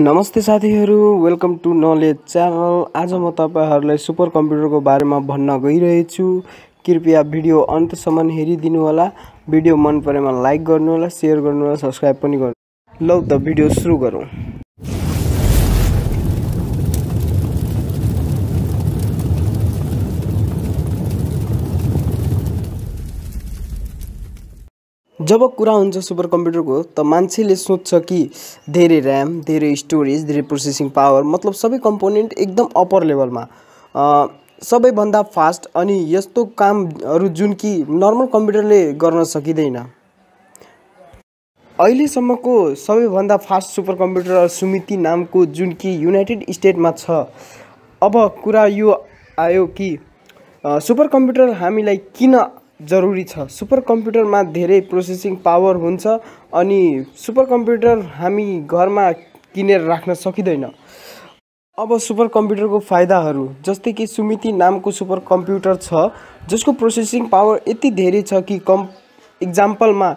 नमस्ते साथीहरू welcome to knowledge channel आज म तपाईँहरूलाई सुपर कम्प्युटरको बारेमा भन्न गइरहेछु कृपया भिडियो अन्तसम्म हेरिदिनु होला भिडियो मन परेमा लाइक गर्नुहोला सेयर होला सब्सक्राइब पनि गर्नु लौ त भिडियो सुरु गरौँ जब कुरा हुन्छ सुपर कम्प्युटरको त मान्छेले सोध्छ कि धेरै ऱ्याम धेरै स्टोरेज धेरै प्रोसेसिङ पावर मतलब सबै कम्पोनेन्ट एकदम अप्पर लेभलमा सबैभन्दा फास्ट अनि यस्तो कामहरू जुन कि नर्मल कम्प्युटरले गर्न सकिँदैन अहिलेसम्मको सबैभन्दा फास्ट सुपर कम्प्युटर सुमिति नामको जुन कि युनाइटेड स्टेटमा छ अब कुरा यो आयो कि सुपर कम्प्युटर हामीलाई किन जरुरी छ सुपर कम्प्युटरमा धेरै प्रोसेसिङ पावर हुन्छ अनि सुपर कम्प्युटर हामी घरमा किनेर राख्न सकिँदैन अब सुपर कम्प्युटरको फाइदाहरू जस्तै कि सुमिति नामको सुपर कम्प्युटर छ जसको प्रोसेसिङ पावर यति धेरै छ कि कम् इक्जाम्पलमा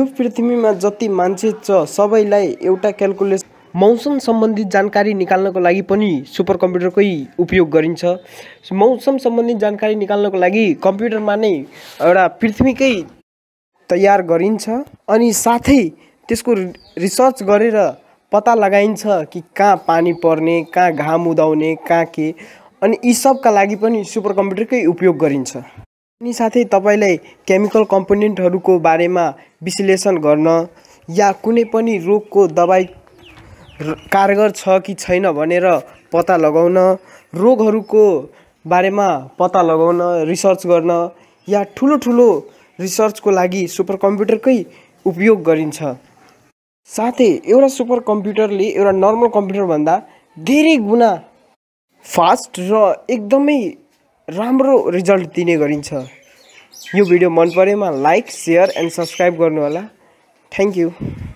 यो पृथ्वीमा जति मान्छे छ सबैलाई एउटा क्यालकुलेसन मौसम सम्बन्धित जानकारी निकाल्नको लागि पनि सुपर कम्प्युटरकै उपयोग गरिन्छ मौसम सम्बन्धित जानकारी निकाल्नको लागि कम्प्युटरमा नै एउटा पृथ्वीकै तयार गरिन्छ अनि साथै त्यसको रिसर्च गरेर पत्ता लगाइन्छ कि कहाँ पानी पर्ने कहाँ घाम उदाउने कहाँ के अनि यी सबका लागि पनि सुपर कम्प्युटरकै उपयोग गरिन्छ अनि साथै तपाईँलाई केमिकल कम्पोनेन्टहरूको बारेमा विश्लेषण गर्न या कुनै पनि रोगको दबाई कारगर छ कि छैन भनेर पत्ता लगाउन रोगहरूको बारेमा पत्ता लगाउन रिसर्च गर्न या ठुलो ठुलो रिसर्चको लागि सुपर कम्प्युटरकै उपयोग गरिन्छ साथै एउटा सुपर कम्प्युटरले एउटा नर्मल कम्प्युटरभन्दा धेरै गुणा फास्ट र एकदमै राम्रो रिजल्ट दिने गरिन्छ यो भिडियो मन परेमा लाइक सेयर एन्ड सब्सक्राइब गर्नुहोला थ्याङ्क यू